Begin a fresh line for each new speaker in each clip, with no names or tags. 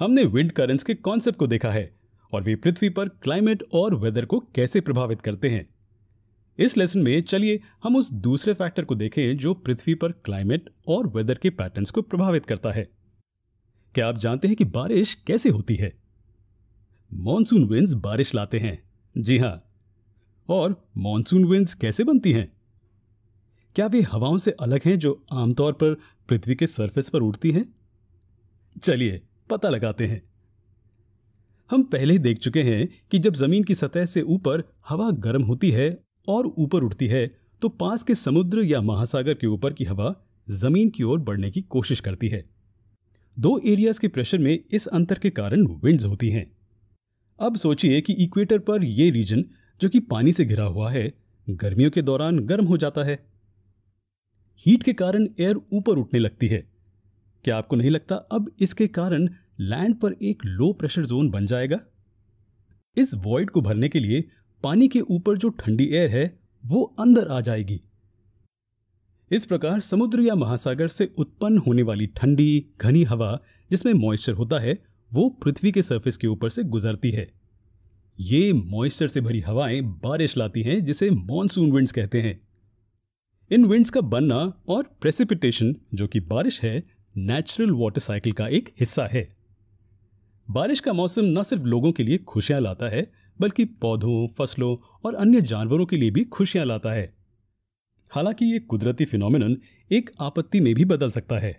हमने wind currents के concept को देखा है और वे पृथ्वी पर क्लाइमेट और वेदर को कैसे प्रभावित करते हैं इस लेसन में चलिए हम उस दूसरे फैक्टर को देखें जो पृथ्वी पर क्लाइमेट और वेदर के पैटर्न्स को प्रभावित करता है क्या आप जानते हैं कि बारिश कैसे होती है मॉनसून विंड्स बारिश लाते हैं जी हाँ और मॉनसून विंड्स कैसे बनती हैं क्या वे हवाओं से अलग हैं जो आमतौर पर पृथ्वी के सरफेस पर उड़ती हैं चलिए पता लगाते हैं हम पहले देख चुके हैं कि जब जमीन की सतह से ऊपर हवा गर्म होती है और ऊपर उठती है तो पास के समुद्र या महासागर के ऊपर की हवा जमीन की ओर बढ़ने की कोशिश करती है दो एरियाज के प्रेशर में इस अंतर के कारण विंड्स होती हैं अब सोचिए कि इक्वेटर पर यह रीजन जो कि पानी से घिरा हुआ है गर्मियों के दौरान गर्म हो जाता है हीट के कारण एयर ऊपर उठने लगती है क्या आपको नहीं लगता अब इसके कारण लैंड पर एक लो प्रेशर जोन बन जाएगा इस वॉइड को भरने के लिए पानी के ऊपर जो ठंडी एयर है वो अंदर आ जाएगी इस प्रकार समुद्र या महासागर से उत्पन्न होने वाली ठंडी घनी हवा जिसमें मॉइस्चर होता है वो पृथ्वी के सरफेस के ऊपर से गुजरती है ये मॉइस्चर से भरी हवाएं बारिश लाती हैं जिसे मॉनसून विंड्स कहते हैं इन विंड्स का बनना और प्रेसिपिटेशन जो कि बारिश है नेचुरल वाटर साइकिल का एक हिस्सा है बारिश का मौसम न सिर्फ लोगों के लिए खुशियां लाता है बल्कि पौधों फसलों और अन्य जानवरों के लिए भी खुशियां लाता है हालांकि ये कुदरती फिनोमिन एक आपत्ति में भी बदल सकता है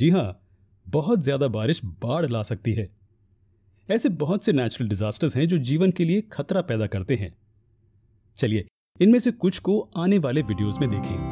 जी हाँ बहुत ज़्यादा बारिश बाढ़ ला सकती है ऐसे बहुत से नेचुरल डिजास्टर्स हैं जो जीवन के लिए खतरा पैदा करते हैं चलिए इनमें से कुछ को आने वाले वीडियोस में देखें